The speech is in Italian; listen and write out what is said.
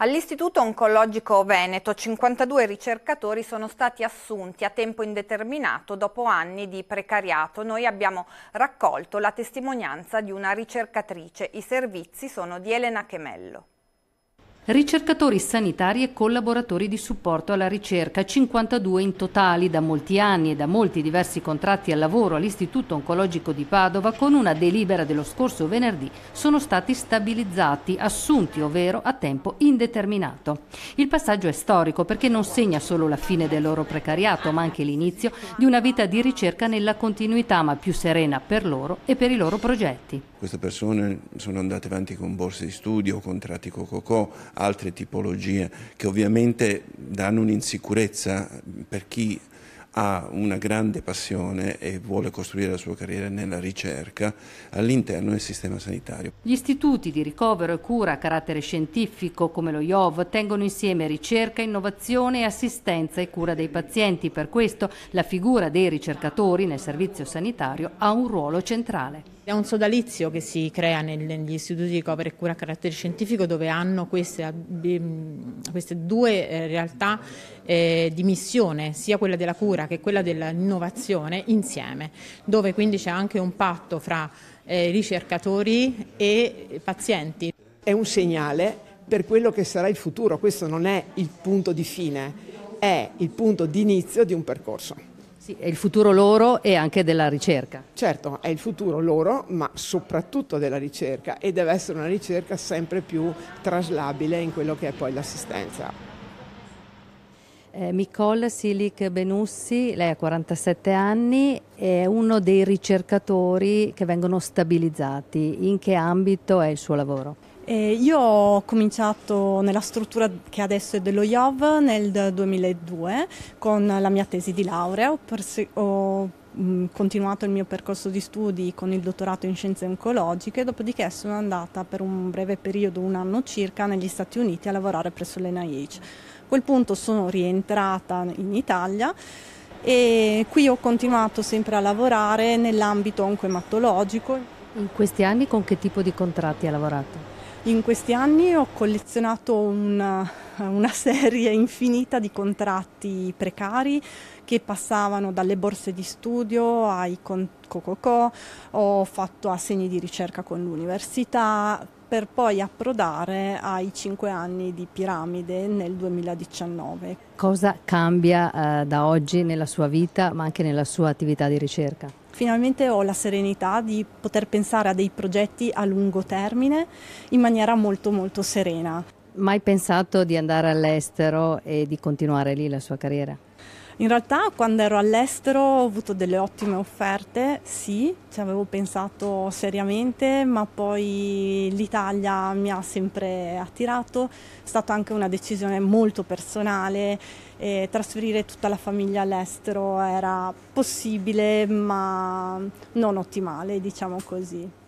All'Istituto Oncologico Veneto 52 ricercatori sono stati assunti a tempo indeterminato dopo anni di precariato. Noi abbiamo raccolto la testimonianza di una ricercatrice. I servizi sono di Elena Chemello ricercatori sanitari e collaboratori di supporto alla ricerca, 52 in totali da molti anni e da molti diversi contratti al lavoro all'Istituto Oncologico di Padova, con una delibera dello scorso venerdì sono stati stabilizzati, assunti ovvero a tempo indeterminato. Il passaggio è storico perché non segna solo la fine del loro precariato, ma anche l'inizio di una vita di ricerca nella continuità, ma più serena per loro e per i loro progetti. Queste persone sono andate avanti con borse di studio, contratti Cococò, altre tipologie che ovviamente danno un'insicurezza per chi ha una grande passione e vuole costruire la sua carriera nella ricerca all'interno del sistema sanitario. Gli istituti di ricovero e cura a carattere scientifico come lo IOV tengono insieme ricerca, innovazione assistenza e cura dei pazienti. Per questo la figura dei ricercatori nel servizio sanitario ha un ruolo centrale. È un sodalizio che si crea negli istituti di cover e cura a carattere scientifico dove hanno queste, queste due eh, realtà eh, di missione, sia quella della cura che quella dell'innovazione insieme, dove quindi c'è anche un patto fra eh, ricercatori e pazienti. È un segnale per quello che sarà il futuro, questo non è il punto di fine, è il punto di inizio di un percorso. Sì, è il futuro loro e anche della ricerca. Certo, è il futuro loro, ma soprattutto della ricerca e deve essere una ricerca sempre più traslabile in quello che è poi l'assistenza. Nicole eh, Silic Benussi, lei ha 47 anni, è uno dei ricercatori che vengono stabilizzati. In che ambito è il suo lavoro? Eh, io ho cominciato nella struttura che adesso è dello IOV nel 2002 con la mia tesi di laurea, ho, ho mh, mm, continuato il mio percorso di studi con il dottorato in scienze oncologiche, dopodiché sono andata per un breve periodo, un anno circa, negli Stati Uniti a lavorare presso l'NIH. A quel punto sono rientrata in Italia e qui ho continuato sempre a lavorare nell'ambito oncoematologico. In questi anni con che tipo di contratti ha lavorato? In questi anni ho collezionato eh, una, una, serie infinita di contratti precari che passavano dalle borse di studio ai cococò, ho fatto assegni di ricerca con l'università per poi approdare ai cinque anni di piramide nel 2019. Cosa cambia eh, da oggi nella sua vita ma anche nella sua attività di ricerca? finalmente ho la serenità di poter pensare a dei progetti a lungo termine in maniera molto molto serena. Mai pensato di andare all'estero e di continuare lì la sua carriera? In realtà quando ero all'estero ho avuto delle ottime offerte, sì, ci avevo pensato seriamente, ma poi l'Italia mi ha sempre attirato, è stata anche una decisione molto personale, eh, trasferire tutta la famiglia all'estero era possibile ma non ottimale, diciamo così.